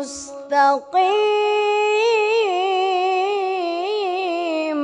مستقيم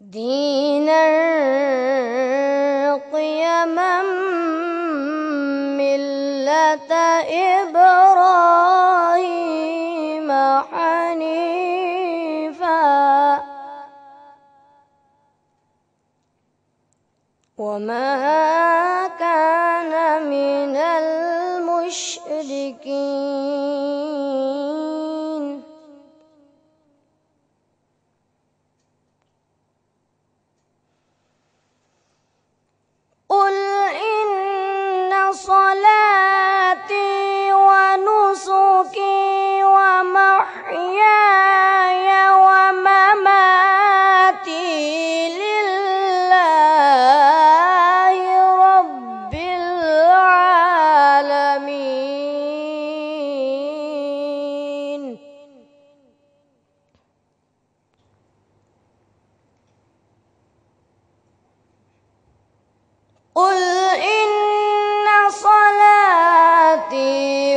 دينا قيما ملة إبراهيم حنيفا وما كان من المشركين قل إن صلاتي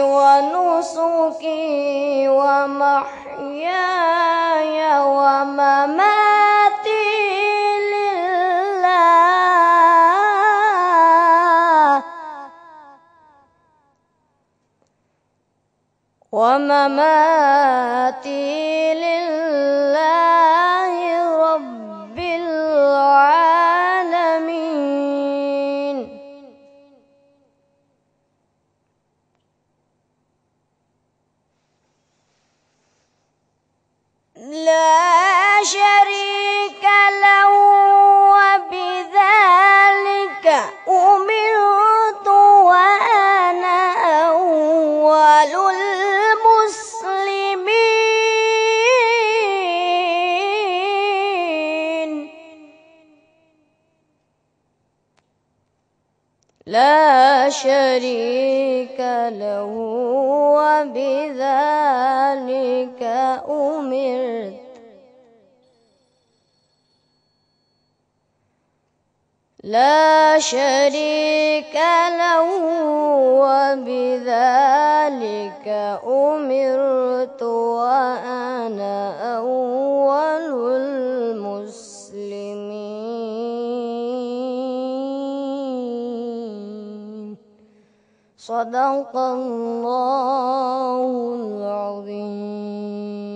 ونسكي ومحياي ومماتي لله ومماتي لله لا شريك له وبذلك أمرت لا شريك له وبذلك أمرت وأنا أول المسلمين صدق الله العظيم